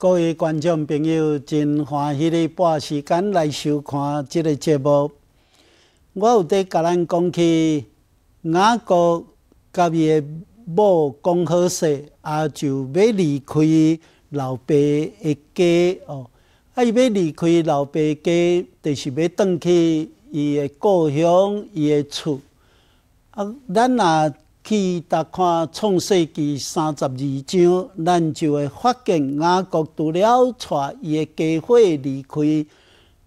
各位观众朋友，真欢喜你半时间来收看这个节目。我有在甲咱讲起，阿哥甲伊个某讲好势，啊就要离开老爸的家哦。啊伊要离开老爸家，就是要返去伊个故乡，伊个厝。啊，咱若去达看创世纪三十二章，咱就会发现亚国除了带伊个家伙离开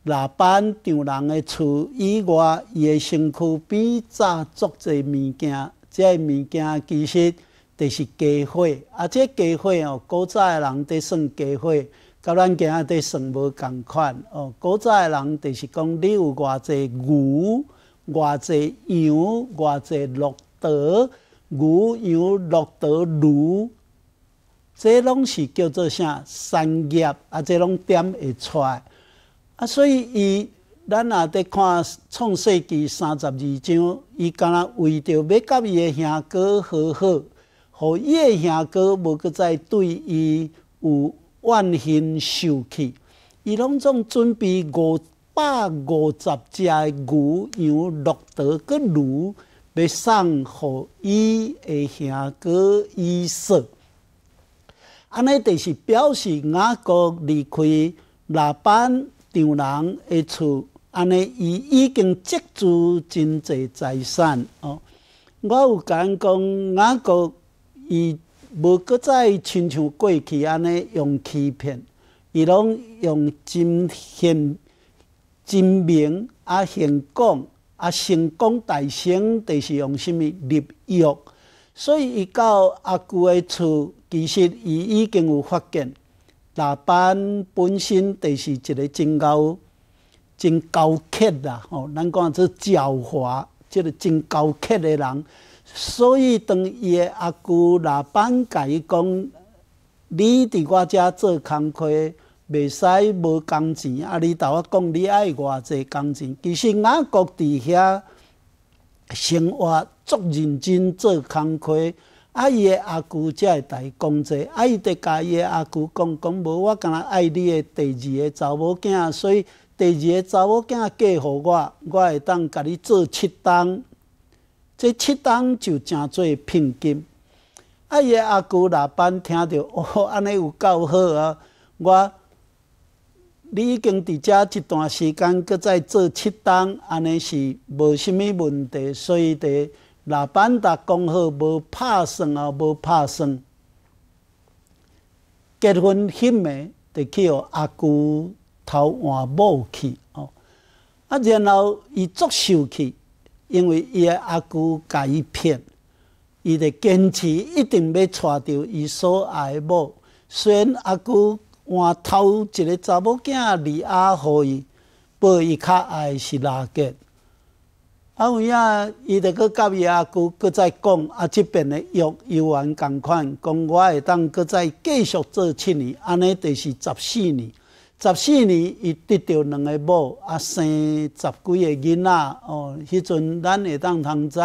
那班丈人个厝以外，伊个身躯比早足济物件，即个物件其实就是家伙，啊，即个家伙哦，古早个人伫算家伙，甲咱今仔伫算无共款哦。古早个人就是讲你有偌济牛、偌济羊、偌济骆驼。牛羊骆驼驴，这拢是叫做啥？三业，啊，这拢点会出。啊，所以伊咱也得看创世纪三十二章，伊干若为着要甲伊个兄哥好好，互伊叶兄哥无再对伊有怨恨受气，伊拢总准备五百五十只的牛羊骆驼个驴。要送予伊的行哥伊说，安尼就是表示雅国离开那班丈人诶厝，安尼伊已经积足真侪财产哦。我有敢讲雅国，伊无搁再亲像过去安尼用欺骗，伊拢用真现真明啊现讲。啊，成功大成，著是用什物入益？所以伊到阿舅的厝，其实伊已经有发现，老板本身就是一个真高、真高级啦，吼，咱讲做狡猾，即个真高级的人，所以当伊的阿舅老板伊讲，你伫我遮做工课。袂使无工钱，啊！你头啊讲你爱偌济工钱，其实俺各伫遐生活，足认真做工课，啊！伊个阿舅才会代讲作，啊！伊甲伊个阿舅讲，讲无我敢若爱你个第二个查某囝，所以第二个查某囝嫁互我，我会当甲你做七担，这七担就诚济聘金。啊！伊阿舅老板听着，哦，安尼有够好啊，我。你已经伫遮一段时间，搁在做七档，安尼是无啥物问题，所以伫老板达讲好，无拍算啊，无拍算。结婚迄媒得去互阿舅偷换某去哦，啊，然后伊足生气，因为伊阿舅姑伊骗，伊得坚持一定要娶到伊所爱某，虽然阿舅。换头一个查某囝离阿，互伊，报伊较爱是垃圾。啊，有影，伊得阁甲伊阿舅阁再讲，啊，即边的约，又完共款，讲我会当阁再继续做七年，安尼就是十四年。十四年，伊得到两个某，啊，生十几个囡仔，哦，迄阵咱会当通知，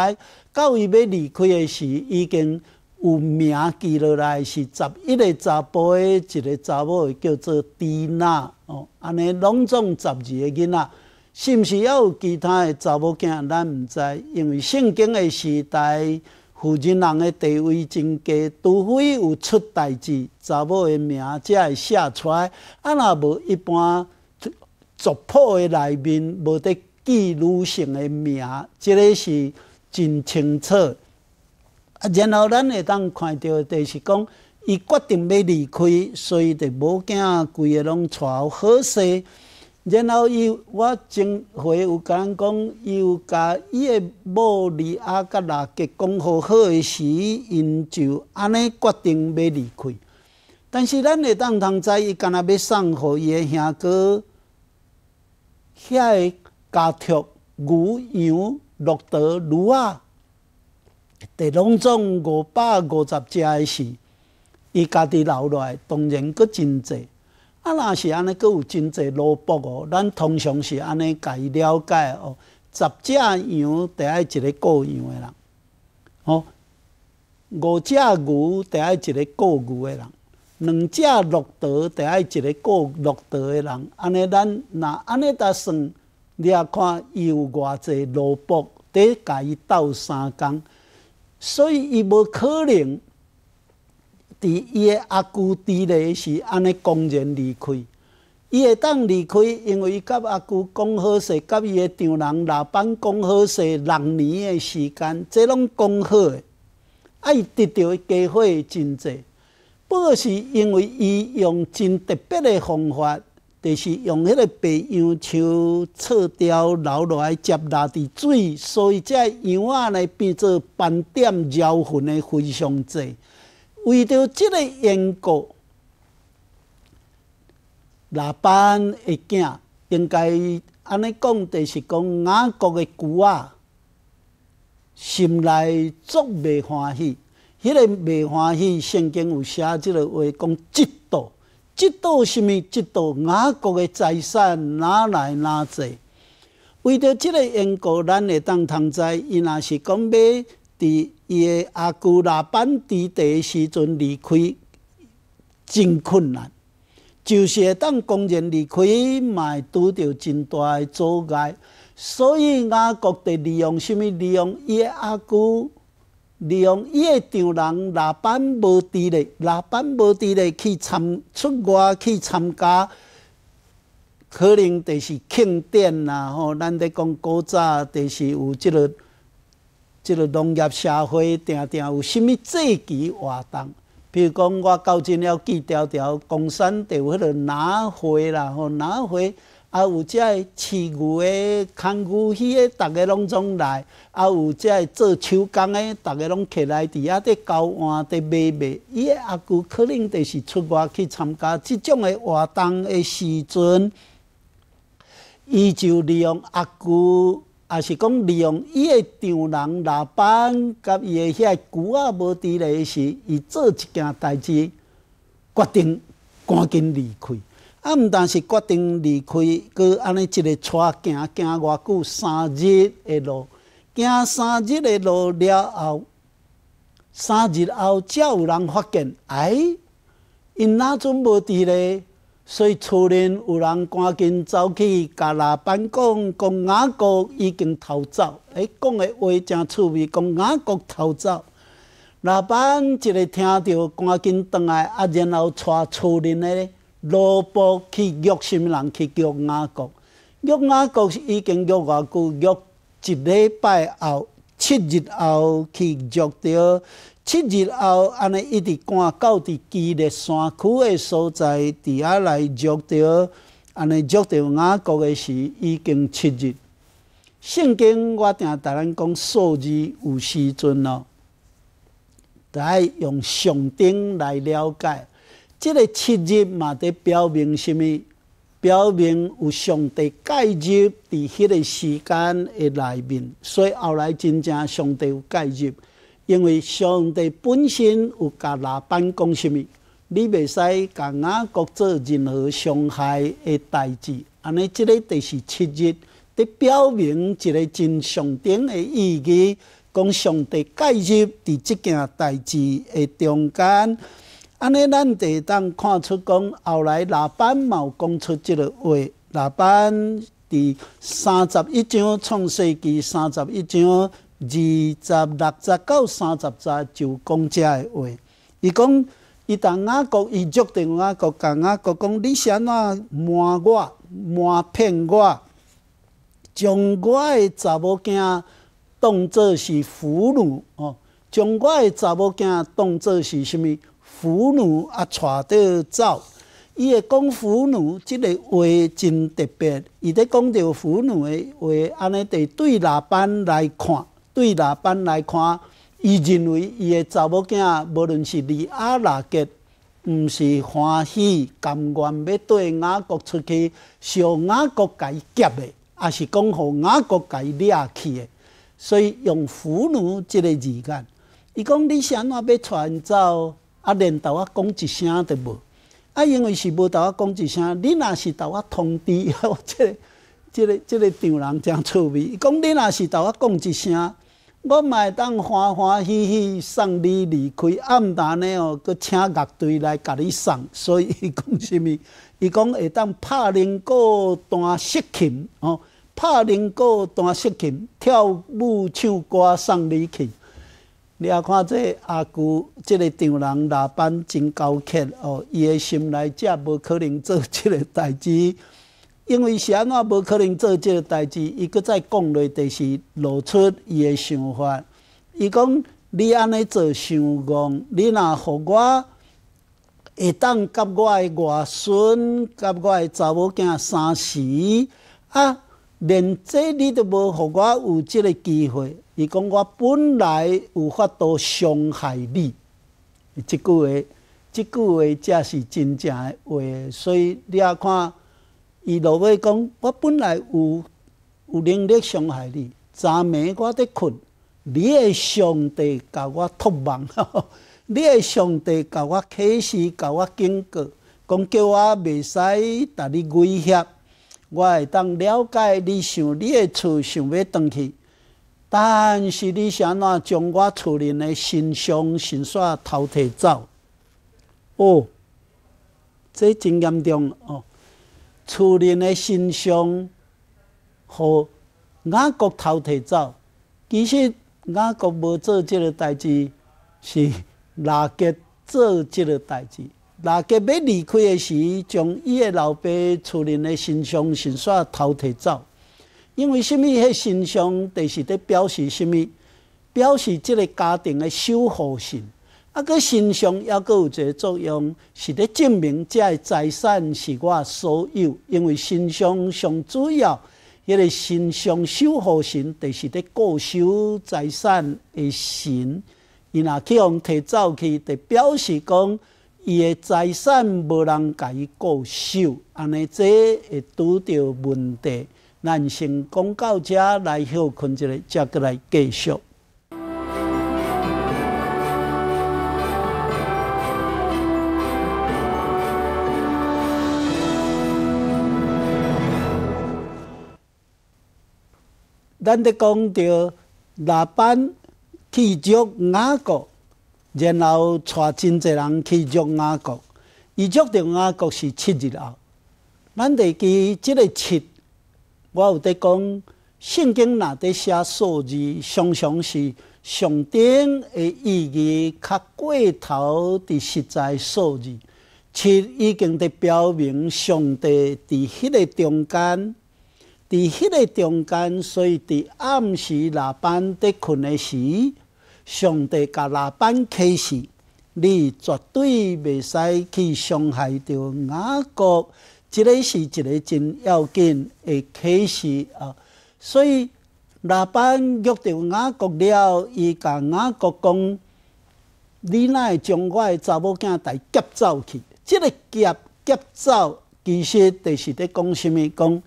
到伊要离开的时，已经。有名记落来是十一个查甫诶，一个查某叫做蒂娜哦，安尼拢总十二个囡仔，是毋是还有其他诶查某囝咱毋知，因为圣经诶时代，妇人人诶地位真低，除非有出代志，查某诶名才会写出来。啊，若无一般族谱诶内面无得记录姓诶名，即个是真清楚。啊，然后咱会当看到，就是讲，伊决定要离开，所以就无惊规个拢带好势。然后伊，我前回有讲伊有甲伊个某女阿甲拉给讲好好个时，因就安尼决定要离开。但是咱会当通知，伊干阿要送互伊个哥，遐个家畜、牛羊骆驼驴啊。伫拢总五百五十只个时，伊家己留落来，当然阁真济。啊，若是安尼阁有真济萝卜哦。咱通常是安尼家己了解哦。十只羊得爱一个顾羊诶人，哦，五只牛得爱一个顾牛诶人，两只骆驼得爱一个顾骆驼的人。安尼咱若安尼搭算，你也看伊有偌济萝卜得家伊斗三工。所以伊无可能，伫伊个阿舅伫咧是安尼公然离开。伊会当离开，因为伊甲阿舅讲好势，甲伊个丈人老板讲好势，六年诶时间，即拢讲好诶。啊，伊得到机会真侪，不过是因为伊用真特别诶方法。就是用迄个白杨树枝条留落来接大地水，所以才羊啊来变做斑点焦魂的非常济。为着这个缘故，喇叭的囝应该安尼讲，就是讲雅国的旧仔心内足袂欢喜，迄个袂欢喜圣经有写这个话，讲嫉妒。即道什么？即道雅国的财产哪来哪济？为着这个缘故，咱会当通知，伊那是讲要伫伊的阿姑拉班伫地时阵离开，真困难。就是会当公然离开，会拄着真大的阻碍。所以雅国得利用，什么利用伊的阿姑？利用伊个场人下班无伫咧，下班无伫咧去参出外去参加，可能就是庆典啦吼。咱在讲古早，就是有即个即个农业社会，定定有甚物祭期活动。比如讲，我到阵了记条条，共产党有迄个哪会啦吼，哪会？啊，有遮个饲牛的、牵牛迄个，逐个拢总来；，啊，有遮个做手工的，逐个拢起来，伫遐伫交换、伫买卖。伊阿舅可能就是出外去参加即种的活动的时阵，伊就利用阿舅，也是讲利用伊的丈人老班，甲伊的遐舅仔无伫咧时，伊做一件代志，决定赶紧离开。啊！毋但是决定离开，佫安尼一个拖行行偌久三日的路，行三日的路了后，三日后才有人发现，哎，因哪阵无伫咧？所以厝林有人赶紧走去甲老板讲，讲雅国已经逃走，哎，讲的话正趣味，讲雅国逃走，老板一个听到赶紧倒来，啊，然后带厝林的。罗卜去约什人去约雅各，约雅各是已经约偌国约一礼拜后七日后去约到，七日后安尼一直赶到伫基列山区的所在伫下来约到，安尼约到雅各的时已经七日。圣经我定同咱讲数字有时阵咯，得用上顶来了解。即个七日嘛，伫表明什么？表明有上帝介入伫迄个时间的内面，所以后来真正上帝有介入，因为上帝本身有甲老班讲什么？你袂使甲我国做任何伤害的代志，安尼即个就是七日，伫表明一个真上顶的意义，讲上帝介入伫即件代志的中间。安尼，咱就当看出讲，后来板班有讲出即个话。老班伫三十一章创世纪三十一章二十六节到三十节就讲遮个话。伊讲伊同阿国伊决定阿国讲阿国讲，你先呾瞒我、瞒骗我，将我的查某囝当作是俘虏哦，将我的查某囝当作是啥物？俘虏啊，带倒走。伊会讲俘虏，即个话真特别。伊在讲着俘虏的话，安尼对对老板来看，对老板来看，伊认为伊的查某囝，无论是离阿若个，毋是欢喜，甘愿要对雅国出去，受雅国家劫的，也是讲互雅国家掠去的。所以用俘虏即个字眼。伊讲你啥物要传走？啊，连豆啊，讲一声都无。啊，因为是无豆啊，讲一声。你若是豆啊通知，即 个、即个、即个场人，真趣味。伊讲你若是豆啊讲一声，我嘛会当欢欢喜喜送你离开。暗淡但呢哦，佮请乐队来甲你送。所以伊讲甚物？伊讲会当拍零鼓弹竖琴哦，拍零鼓弹竖琴，跳舞、唱歌送你去。你啊看这阿舅，这个丈人老板真高急哦，伊的心内则无可能做这个代志，因为谁也无可能做这个代志。伊搁再讲落，就是露出 伊的想法。伊讲你安尼做，想讲你若，互我会当甲我外孙，甲我查某囝三时啊。连这你都无，互我有即个机会。伊讲我本来有法度伤害你，即句话，即句话才是真正的话。所以你啊看，伊落尾讲我本来有有能力伤害你。昨暝我伫困，你的上帝教我托梦，你的上帝教我启示，教我警告，讲叫我袂使把你威胁。我会当了解你想你的厝想要转去，但是你安怎将我厝人的心胸心煞偷摕走？哦，这真严重哦！厝人的心胸和外国偷摕走，其实外国无做即个代志，是垃圾做即个代志。那吉要离开时，将伊的老爸厝里的新相先煞偷摕走。因为啥物迄新相，著是伫表示啥物？表示即个家庭的守护神。啊，个新相也个有一个作用，是伫证明即个财产是我所有。因为新相上主要，迄个新相守护神，著是伫固守财产的神。伊若去互摕走去，就表示讲。伊的财产无人甲伊顾守，安尼这会拄着问题，咱先讲到车来休困一来，才过来继续。咱伫讲着哪班、气足、牙膏。然后带真侪人去约阿国，伊约定阿国是七日后。咱得记即个七，我有在讲圣经那底写数字，常常是上顶的意义较过头的实在数字。七已经在表明上帝伫迄个中间，伫迄个中间，所以伫暗时下班的困的时。上帝甲拉班启示，你绝对袂使去伤害着雅各，这个是一个真要紧的启示啊。所以拉班约着雅各了，伊甲雅各讲：“你哪会将我的查某囝带劫走去？”这个劫劫走，其实就是在讲什么？讲？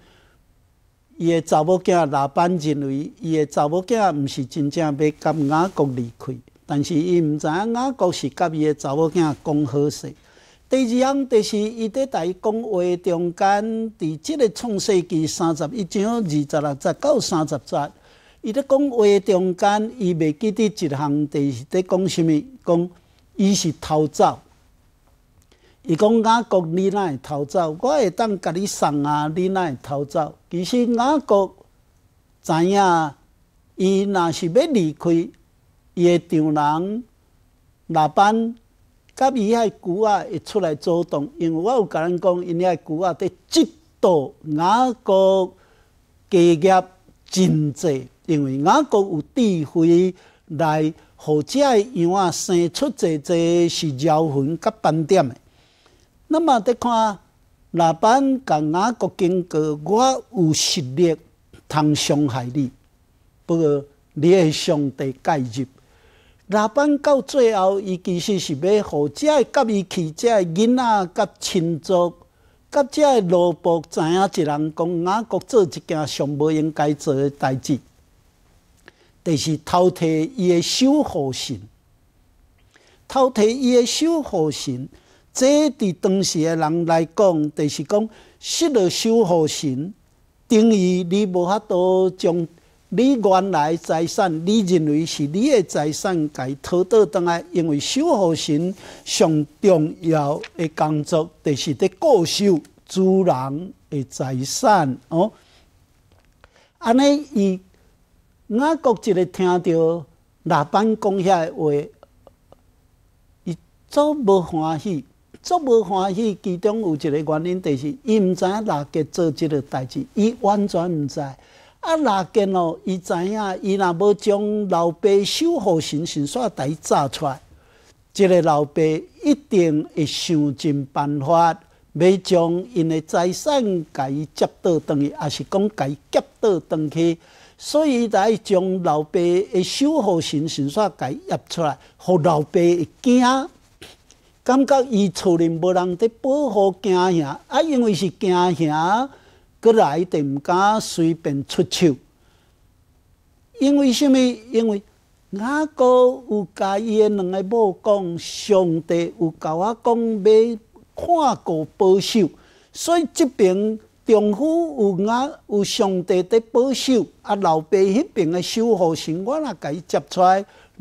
伊个查某囝老板认为，伊个查某囝毋是真正要甲雅国离开，但是伊毋知影雅国是甲伊个查某囝讲好势。第二项就是伊在台讲话中间，伫即个创世纪三十一章二十六节到三十节，伊在讲话中间，伊未记得一项是在讲啥物，讲伊是偷走。伊讲雅各，你若会逃走？我会当甲你送啊，你若会逃走？其实雅各知影，伊若是要离开，伊个丈人那班甲伊遐舅仔会出来阻挡，因为我有甲人讲，因遐舅仔伫嫉妒雅各加业真济，因为雅各有智慧来，互遮个羊啊生出济济是鸟魂，甲斑点个。那么得看老板甲哪个经过，我有实力通伤害你，不过你系上帝介入，老板到最后，伊其实是要让只个甲伊起只个囡仔甲亲属甲只个老婆知影一人讲哪国做一件上不应该做诶代志，就是偷摕伊诶守护神，偷摕伊诶守护神。这伫当时诶人来讲，就是讲失了守护神，等于你无法度将你原来财产，你认为是你诶财产，改讨到倒来，因为守护神上重要诶工作，就是伫固守主人诶财产哦。安尼伊，我国一个听到老板讲的话，伊足无欢喜。足无欢喜，其中有一个原因就是，伊毋知影阿爸做即个代志，伊完全毋知。啊，阿爸咯，伊知影，伊若要将老爸守护神神煞带炸出，来，即个老爸一定会想尽办法，要将因的财产伊接倒东去，也是讲伊接倒东去，所以才将老爸的守护神神煞伊压出来，互老爸惊。感觉伊厝里无人伫保护惊乡，啊，因为是惊乡，过来的毋敢随便出手。因为虾物？因为阿哥有甲伊的两个某讲，上帝有甲我讲要看顾保守，所以即边丈夫有阿有上帝伫保守，啊，老爸迄边的守护神，我若甲伊接出。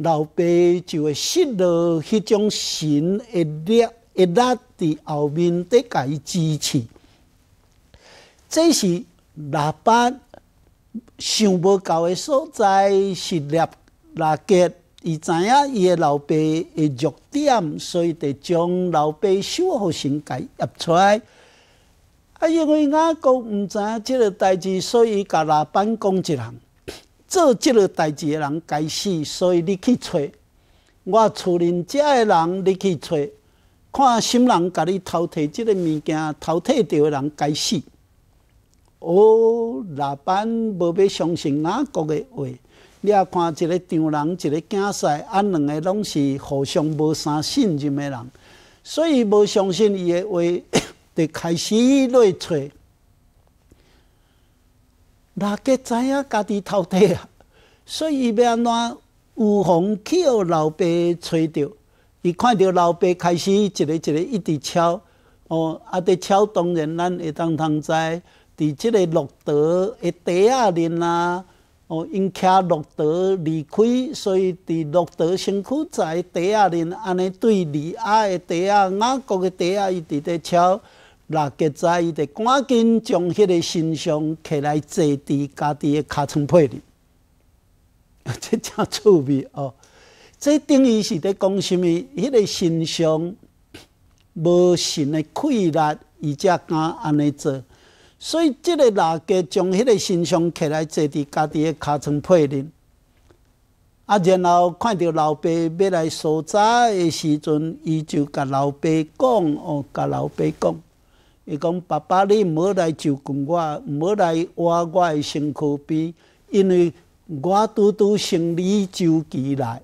老爸就会失落迄种神一粒一粒伫后面得伊支持，这是老板想无到的所在，是立立吉伊知影伊的老爸的弱点，所以得将老爸修复心改立出。来。啊，因为阿公唔知影这个代志，所以甲老板讲一项。做即个代志的人该死，所以你去找我厝邻遮的人，你去找看什人把你偷摕即个物件，偷摕着的人该死。哦，老板无要相信哪国的话？你也看一个张人，一个姜婿，安两个拢是互相无啥信任的人，所以无相信伊的话，就开始来找。那皆知影家己偷听啊，所以要安怎有哄去互老爸吹着。伊看着老爸开始一个一个一直敲，哦，啊，伫敲当然咱会当通知。伫即个绿岛的底啊恁啊，哦，因徛绿岛离开，所以伫绿岛身躯在底啊恁安尼对离阿的底啊，阿国的底啊伊直在敲。老吉仔伊就赶紧将迄个身上起来坐伫家己的尻川背里，即 正趣味哦。即等于是在讲什么？迄个身上无神的溃烂，伊才敢安尼做。所以，这个老吉将迄个身上起来坐伫家己的尻川背里，啊，然后看到老爸要来扫宅的时阵，伊就甲老爸讲哦，甲老爸讲。伊讲：“爸爸，你无来就跟我，无来挖我的身躯边，因为我拄拄生理周期来。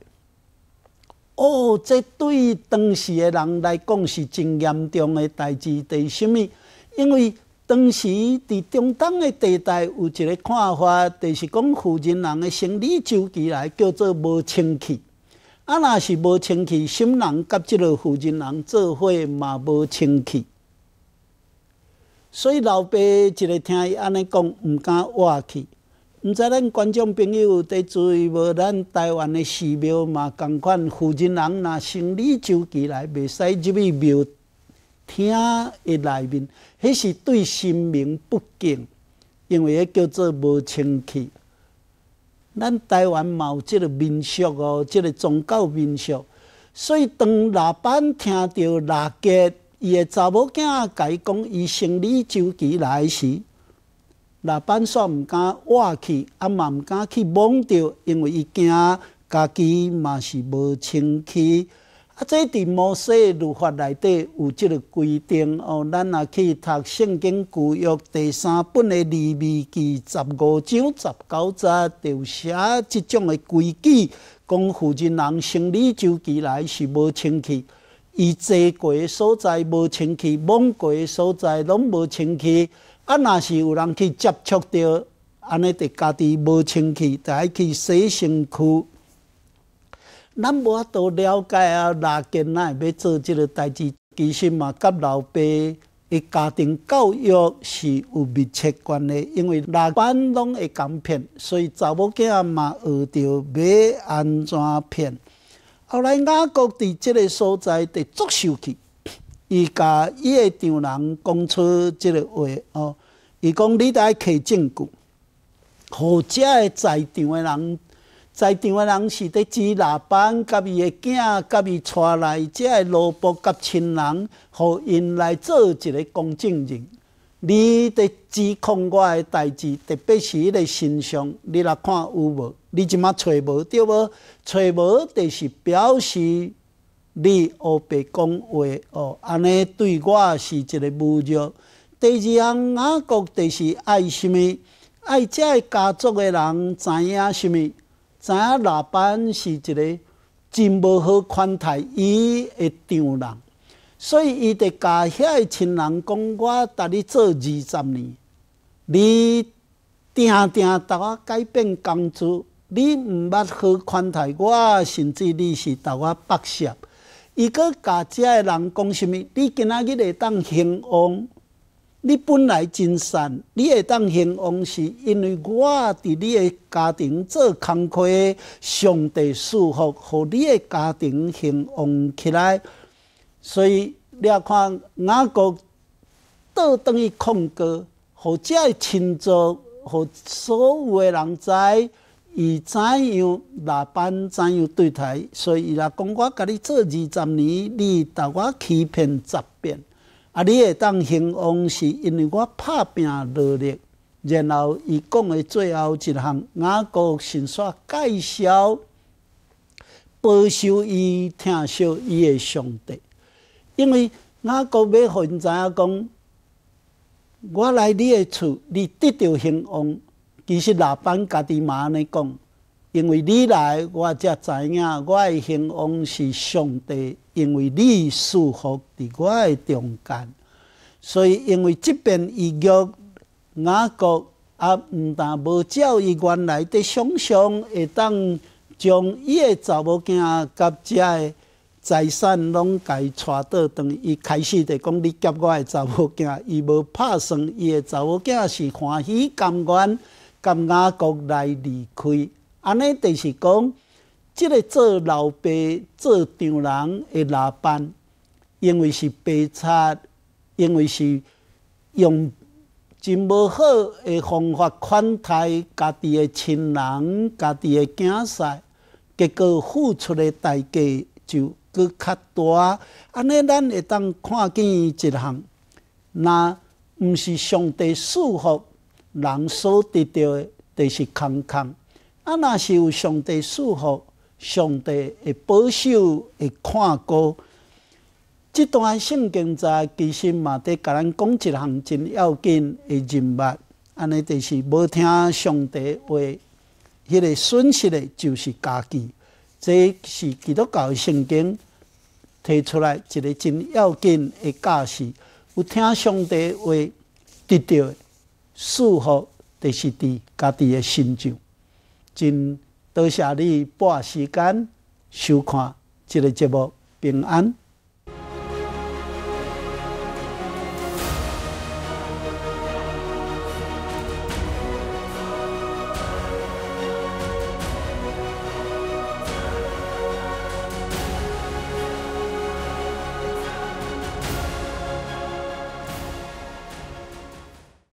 哦，这对当时的人来讲是真严重的代志。第虾物？因为当时伫中东的地带有一个看法，就是讲富人人的生理周期来叫做无清气。啊，若是无清气，新人甲即个富人人做伙嘛无清气。”所以老爸一个听伊安尼讲，毋敢话去。毋知咱观众朋友伫注意无？咱台湾的寺庙嘛同款，附近人若生理周期来，袂使入去庙厅的内面，迄是对神明不敬，因为迄叫做无清气。咱台湾嘛有即个民俗哦，即个宗教民俗，所以当老板听到大家。伊个查某囝甲伊讲，伊生理周期来时，老板煞毋敢 w 去，啊嘛毋敢去摸着，因为伊惊家己嘛是无清气。啊，这伫摩西律法内底有即个规定哦，咱若去读圣经旧约第三本的利未记十五章十九节，就有写即种的规矩，讲附人人生理周期来是无清气。伊坐过诶所在无清气，摸过诶所在拢无清气，啊，若是有人去接触着，安尼伫家己无清气，就爱去洗身躯。咱无法度了解啊，拉囡仔要做即个代志，其实嘛，甲老爸诶家庭教育是有密切关系，因为拉囡拢会讲骗，所以查某囡嘛学着要安怎骗。后来，雅各伫即个所在得作秀去，伊甲伊的丈人讲出即个话哦，伊讲你在揢证据，好只的在场的人，在场的人是伫指喇叭，甲伊的囝，甲伊带来只的萝卜，甲亲人，互因来做一个公证人。你伫指控我的代志，特别是迄个形上，你来看有无？你即马揣无对无？揣无就是表示你乌白讲话哦，安尼对我是一个侮辱。第二项，我觉的是爱什么？爱遮个家族的人知影什么？知影老板是一个真无好款待伊的丈人。所以，伊得甲遐个亲人讲，我搭你做二十年，你定定甲我改变工资，你毋捌好款待我，甚至你是甲我剥削。伊阁甲遮个人讲啥物？你今仔日会当兴旺，你本来真善，你会当兴旺，是因为我伫你的家庭做工课，上帝赐福，互你的家庭兴旺起来。所以你要看，阿哥，倒等于控告，何止亲族，互所有诶人知伊怎样下班怎样对待？所以伊若讲我甲你做二十年，你答我欺骗十遍，啊！你会当兴旺，是因为我拍拼努力。然后伊讲诶最后一项，阿哥先煞介绍，保守伊、听叔伊诶上帝。因为哪个要让人知影讲，我来你的厝，你得到兴旺。其实老板家己嘛安尼讲，因为你来，我才知影我的兴旺是上帝。因为你舒服伫我的中间，所以因为这边伊叫哪个也不但无照伊原来的想象，会当将伊的查某囝甲遮的。财产拢家带倒，当伊开始就讲你结我诶查某囝，伊无拍算伊诶查某囝是欢喜，甘愿甘阿国来离开。安尼就是讲，即个做老爸做丈人诶老板，因为是白差，因为是用真无好诶方法款待家己诶亲人、家己诶囝婿，结果付出诶代价就。佫较大，安尼咱会当看见一项，那毋是上帝赐福人所得到的，就是康康。啊，若是有上帝赐福，上帝会保守，会看顾。即段圣经在其实嘛，伫甲咱讲一项真要紧的人物，安尼就是无听上帝话，迄个损失的就是家己。这是基督教的圣经。提出来一个真要紧的教示，有听帝弟话得到，适合就是伫家己的心上。真多谢你半时间收看这个节目，平安。